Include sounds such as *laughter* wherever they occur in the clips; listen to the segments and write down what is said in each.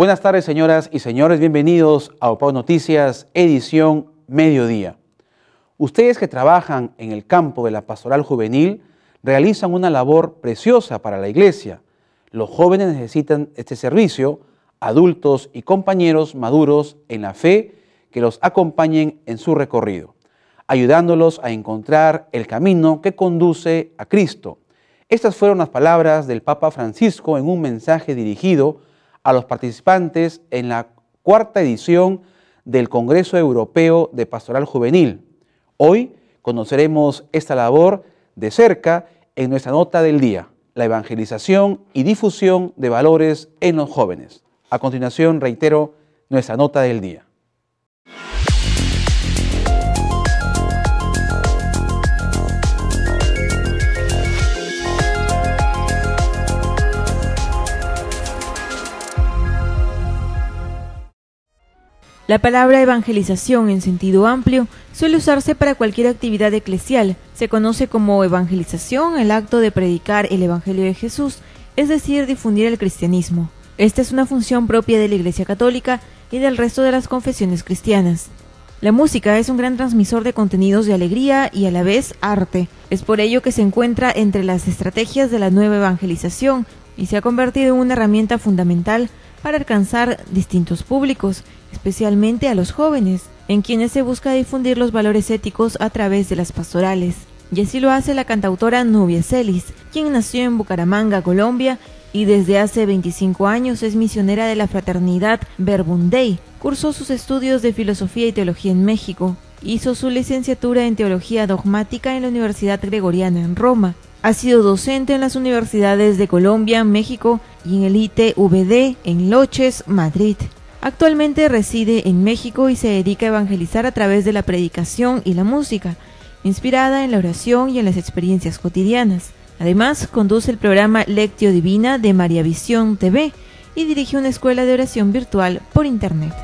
Buenas tardes, señoras y señores. Bienvenidos a OPAO Noticias, edición Mediodía. Ustedes que trabajan en el campo de la pastoral juvenil realizan una labor preciosa para la iglesia. Los jóvenes necesitan este servicio, adultos y compañeros maduros en la fe que los acompañen en su recorrido, ayudándolos a encontrar el camino que conduce a Cristo. Estas fueron las palabras del Papa Francisco en un mensaje dirigido a los participantes en la cuarta edición del Congreso Europeo de Pastoral Juvenil. Hoy conoceremos esta labor de cerca en nuestra nota del día, la evangelización y difusión de valores en los jóvenes. A continuación, reitero nuestra nota del día. La palabra evangelización en sentido amplio suele usarse para cualquier actividad eclesial. Se conoce como evangelización el acto de predicar el Evangelio de Jesús, es decir, difundir el cristianismo. Esta es una función propia de la Iglesia Católica y del resto de las confesiones cristianas. La música es un gran transmisor de contenidos de alegría y a la vez arte. Es por ello que se encuentra entre las estrategias de la nueva evangelización y se ha convertido en una herramienta fundamental para alcanzar distintos públicos, especialmente a los jóvenes, en quienes se busca difundir los valores éticos a través de las pastorales. Y así lo hace la cantautora Nubia Celis, quien nació en Bucaramanga, Colombia, y desde hace 25 años es misionera de la fraternidad Verbundei. Cursó sus estudios de filosofía y teología en México. Hizo su licenciatura en teología dogmática en la Universidad Gregoriana en Roma ha sido docente en las universidades de Colombia, México y en el ITVD en Loches, Madrid. Actualmente reside en México y se dedica a evangelizar a través de la predicación y la música, inspirada en la oración y en las experiencias cotidianas. Además, conduce el programa Lectio Divina de María Visión TV y dirige una escuela de oración virtual por Internet.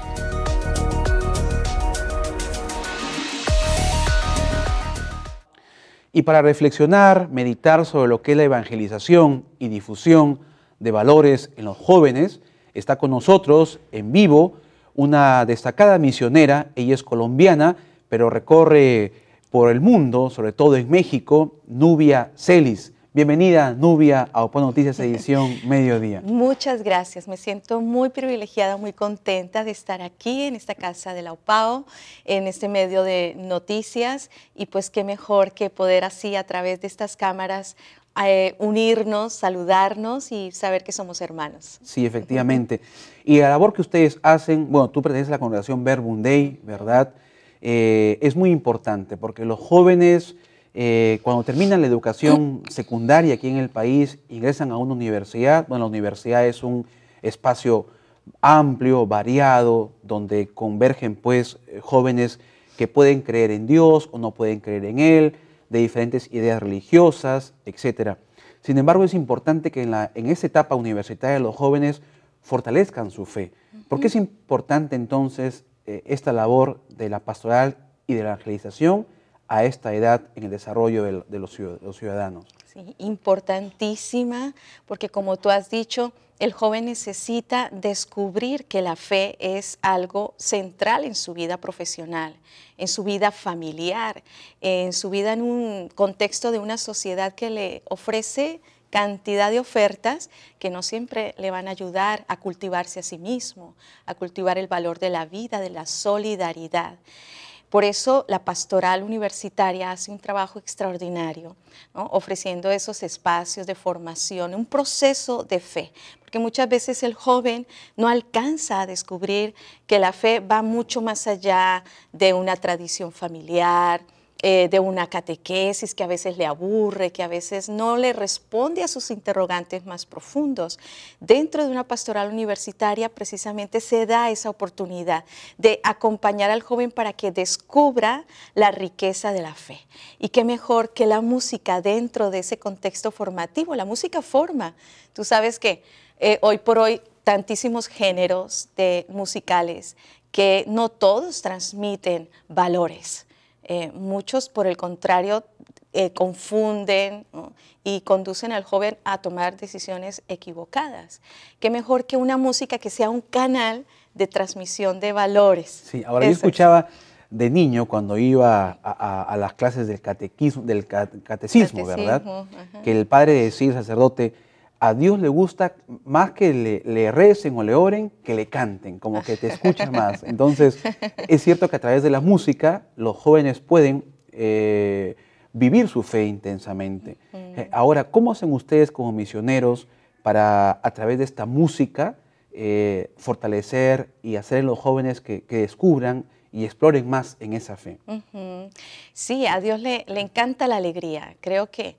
y para reflexionar, meditar sobre lo que es la evangelización y difusión de valores en los jóvenes, está con nosotros en vivo una destacada misionera, ella es colombiana, pero recorre por el mundo, sobre todo en México, Nubia Celis. Bienvenida, Nubia, a Opon Noticias Edición *laughs* Mediodía. Muchas gracias. Me siento muy privilegiada, muy contenta de estar aquí en esta casa de la OPAO, en este medio de noticias. Y pues qué mejor que poder así, a través de estas cámaras, eh, unirnos, saludarnos y saber que somos hermanos. Sí, efectivamente. Y la labor que ustedes hacen, bueno, tú perteneces a la congregación Verbum Dei, ¿verdad? Eh, es muy importante porque los jóvenes eh, cuando terminan la educación secundaria aquí en el país, ingresan a una universidad. Bueno, la universidad es un espacio amplio, variado, donde convergen pues eh, jóvenes que pueden creer en Dios o no pueden creer en Él, de diferentes ideas religiosas, etc. Sin embargo, es importante que en, la, esta etapa universitaria los jóvenes fortalezcan su fe. ¿Por qué es importante entonces eh, esta labor de la pastoral y de la evangelización? a esta edad en el desarrollo de, los, ciudadanos. Sí, importantísima, porque como tú has dicho, el joven necesita descubrir que la fe es algo central en su vida profesional, en su vida familiar, en su vida en un contexto de una sociedad que le ofrece cantidad de ofertas que no siempre le van a ayudar a cultivarse a sí mismo, a cultivar el valor de la vida, de la solidaridad. Por eso la pastoral universitaria hace un trabajo extraordinario, ofreciendo esos espacios de formación, un proceso de fe, porque muchas veces el joven no alcanza a descubrir que la fe va mucho más allá de una tradición familiar, eh, de una catequesis que a veces le aburre, que a veces no le responde a sus interrogantes más profundos. Dentro de una pastoral universitaria precisamente se da esa oportunidad de acompañar al joven para que descubra la riqueza de la fe. Y qué mejor que la música dentro de ese contexto formativo. La música forma. Tú sabes que eh, hoy por hoy tantísimos géneros de musicales que no todos transmiten valores eh, muchos, por el contrario, eh, confunden y conducen al joven a tomar decisiones equivocadas. Qué mejor que una música que sea un canal de transmisión de valores. Sí, ahora yo escuchaba de niño cuando iba a, las clases del catequismo, del catecismo, ¿verdad? Que el padre decía, el sacerdote, a Dios le gusta más que le, recen o le oren que le canten, como que te escuchan más. *laughs* Entonces, es cierto que a través de la música los jóvenes pueden eh, vivir su fe intensamente. Eh, ahora, ¿cómo hacen ustedes como misioneros para, a través de esta música, eh, fortalecer y hacer a los jóvenes que, descubran y exploren más en esa fe? Sí, a Dios le encanta la alegría. Creo que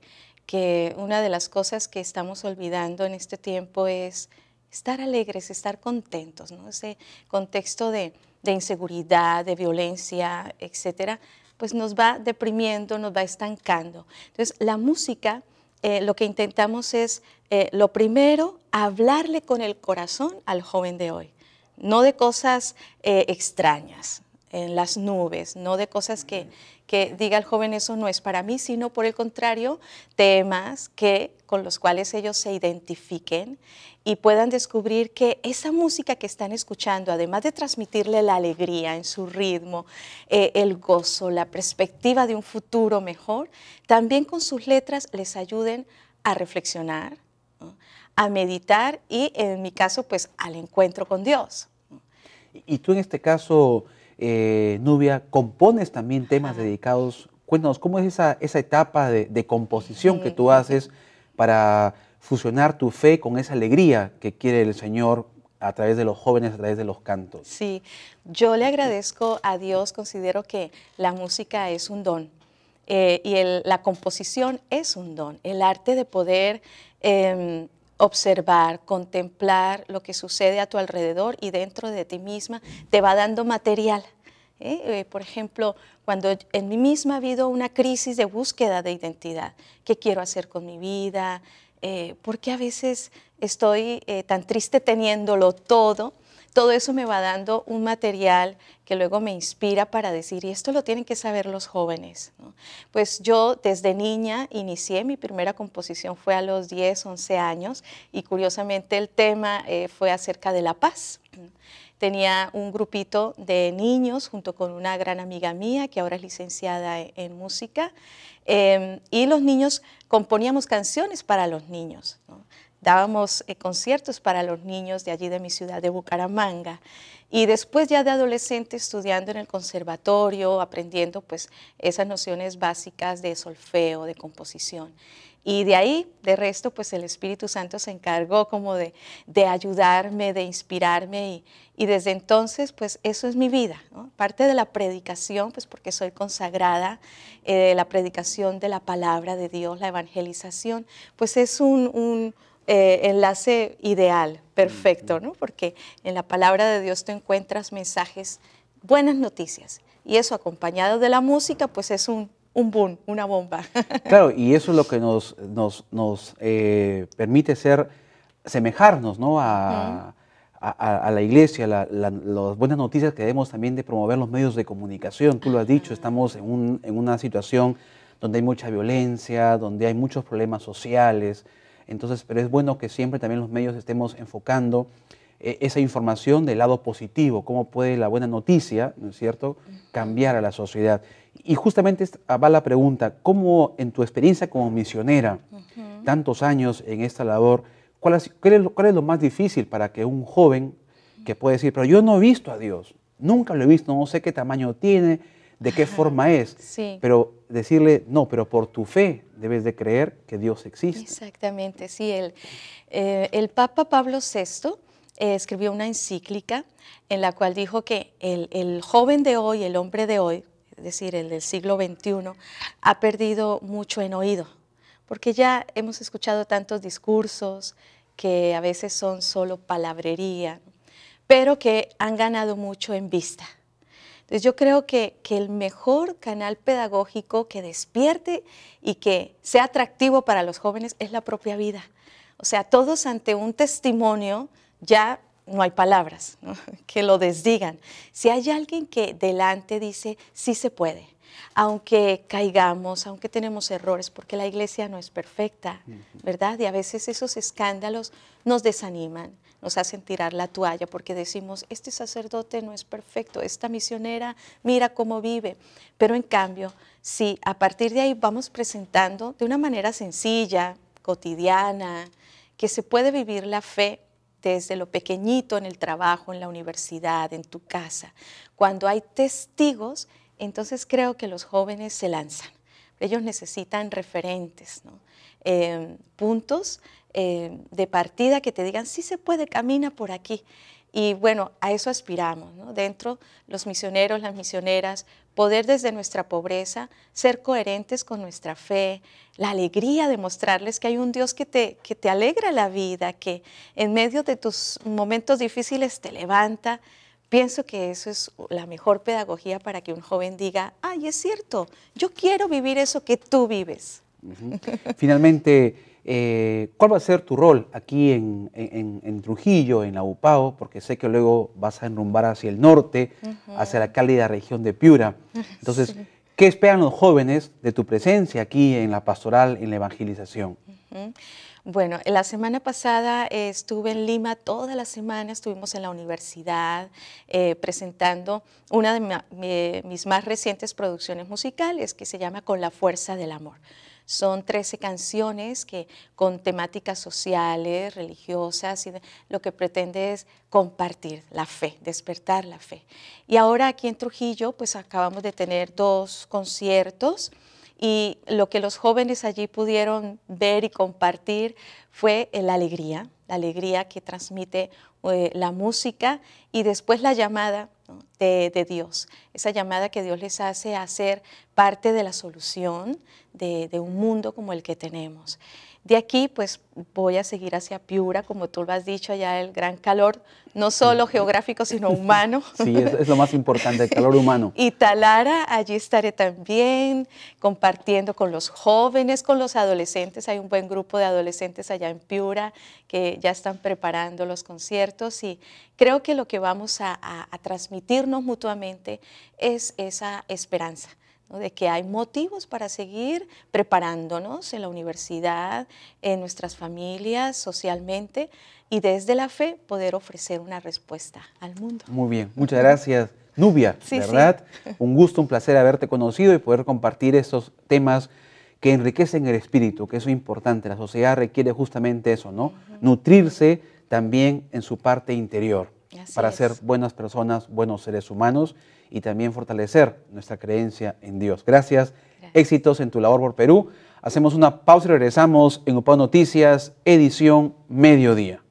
que una de las cosas que estamos olvidando en este tiempo es estar alegres, estar contentos, ¿no? Ese contexto de, inseguridad, de violencia, etcétera, pues nos va deprimiendo, nos va estancando. Entonces, la música, eh, lo que intentamos es, eh, lo primero, hablarle con el corazón al joven de hoy, no de cosas eh, extrañas, en las nubes, no de cosas que, que diga el joven eso no es para mí, sino por el contrario, temas que con los cuales ellos se identifiquen y puedan descubrir que esa música que están escuchando, además de transmitirle la alegría en su ritmo, eh, el gozo, la perspectiva de un futuro mejor, también con sus letras les ayuden a reflexionar, a meditar y en mi caso pues al encuentro con Dios. Y tú en este caso eh, Nubia, compones también temas dedicados. Cuéntanos, ¿cómo es esa, esa etapa de, composición que tú haces para fusionar tu fe con esa alegría que quiere el Señor a través de los jóvenes, a través de los cantos? Sí, yo le agradezco a Dios, considero que la música es un don eh, y la composición es un don, el arte de poder em, observar, contemplar lo que sucede a tu alrededor y dentro de ti misma, te va dando material. ¿eh? Eh, por ejemplo, cuando en mí misma ha habido una crisis de búsqueda de identidad, qué quiero hacer con mi vida, eh, ¿Por qué a veces estoy tan triste teniéndolo todo, todo eso me va dando un material que luego me inspira para decir, y esto lo tienen que saber los jóvenes. Pues yo desde niña inicié, mi primera composición fue a los 10, 11 años, y curiosamente el tema eh, fue acerca de la paz tenía un grupito de niños junto con una gran amiga mía que ahora es licenciada e-, en, música. Em, y los niños componíamos canciones para los niños dábamos eh, conciertos para los niños de allí de mi ciudad de Bucaramanga. Y después ya de adolescente estudiando en el conservatorio, aprendiendo pues esas nociones básicas de solfeo, de composición. Y de ahí, de resto, pues el Espíritu Santo se encargó como de, de ayudarme, de inspirarme y, y, desde entonces, pues eso es mi vida. Parte de la predicación, pues porque soy consagrada, eh, la predicación de la palabra de Dios, la evangelización, pues es un eh, enlace ideal, mm, perfecto, mm. ¿no? Porque en la palabra de Dios te encuentras mensajes, buenas noticias. Y eso acompañado de la música, pues es un, un boom, una bomba. *laughs* Claro, y eso es lo que nos, nos, eh, permite ser, semejarnos, ¿no? A, la iglesia, las buenas noticias que debemos también de promover los medios de comunicación. Tú lo has dicho, estamos en, en una situación donde hay mucha violencia, donde hay muchos problemas sociales, entonces, pero es bueno que siempre también los medios estemos enfocando eh, esa información del lado positivo, cómo puede la buena noticia, ¿no es cierto?, cambiar a la sociedad. Y justamente ah, va la pregunta, ¿cómo en tu experiencia como misionera, tantos años en esta labor, ¿cuál es, lo, cuál es lo más difícil para que un joven que puede decir, pero yo no he visto a Dios, nunca lo he visto, no sé qué tamaño tiene, de qué forma es, pero decirle, no, pero por tu fe debes de creer que Dios existe. Exactamente, sí. El, eh, Papa Pablo VI eh, escribió una encíclica en la cual dijo que el, el joven de hoy, el hombre de hoy, es decir, el del siglo XXI, ha perdido mucho en oído, porque ya hemos escuchado tantos discursos que a veces son solo palabrería, pero que han ganado mucho en vista. Entonces yo creo que, el mejor canal pedagógico que despierte y que sea atractivo para los jóvenes es la propia vida. O sea, todos ante un testimonio ya no hay palabras *laughs* que lo desdigan. Si hay alguien que delante dice, sí se puede, aunque caigamos, aunque tenemos errores, porque la iglesia no es perfecta, ¿verdad? Y a veces esos escándalos nos desaniman nos hacen tirar la toalla porque decimos, este sacerdote no es perfecto, esta misionera mira cómo vive. Pero en cambio, si a partir de ahí vamos presentando de una manera sencilla, cotidiana, que se puede vivir la fe desde lo pequeñito en el trabajo, en la universidad, en tu casa. Cuando hay testigos, entonces creo que los jóvenes se lanzan. Ellos necesitan referentes, ¿no? Eh, puntos eh, de partida que te digan, si se puede, camina por aquí. Y bueno, a eso aspiramos, Dentro, los misioneros, las misioneras, poder desde nuestra pobreza ser coherentes con nuestra fe, la alegría de mostrarles que hay un Dios que te, que te alegra la vida, que en medio de tus momentos difíciles te levanta. Pienso que eso es la mejor pedagogía para que un joven diga, ay, es cierto, yo quiero vivir eso que tú vives. Finalmente, eh, ¿Cuál va a ser tu rol aquí en, Trujillo, en la UPAO? Porque sé que luego vas a enrumbar hacia el norte, hacia la cálida región de Piura. *laughs* Entonces, ¿qué esperan los jóvenes de tu presencia aquí en la pastoral, en la evangelización? Bueno, la semana pasada estuve en Lima, toda la semana estuvimos en la universidad eh, presentando una de eh, mis más recientes producciones musicales que se llama Con la Fuerza del Amor. Son 13 canciones que con temáticas sociales, religiosas, y lo que pretende es compartir la fe, despertar la fe. Y ahora aquí en Trujillo, pues acabamos de tener dos conciertos y lo que los jóvenes allí pudieron ver y compartir fue la alegría, la alegría que transmite eh, la música y después la llamada de, Dios, esa llamada que Dios les hace a ser parte de la solución de un mundo como el que tenemos. De aquí, pues voy a seguir hacia Piura, como tú lo has dicho, allá el gran calor, no solo mm. geográfico, sino humano. *laughs* Sí, es, lo más importante, el calor humano. *laughs* y Talara, allí estaré también compartiendo con los jóvenes, con los adolescentes. Hay un buen grupo de adolescentes allá en Piura que ya están preparando los conciertos y creo que lo que vamos a transmitirnos mutuamente es esa esperanza de que hay motivos para seguir preparándonos en la universidad, en nuestras familias, socialmente, y desde la fe poder ofrecer una respuesta al mundo. Muy bien, muchas gracias. Nubia, ¿verdad? Un gusto, un placer haberte conocido y poder compartir estos temas que enriquecen el espíritu, que eso es importante. La sociedad requiere justamente eso, ¿no? Nutrirse también en su parte interior para ser buenas personas, buenos seres humanos y también fortalecer nuestra creencia en Dios. Gracias. Éxitos en tu labor por Perú. Hacemos una pausa y regresamos en UPA Noticias, edición mediodía.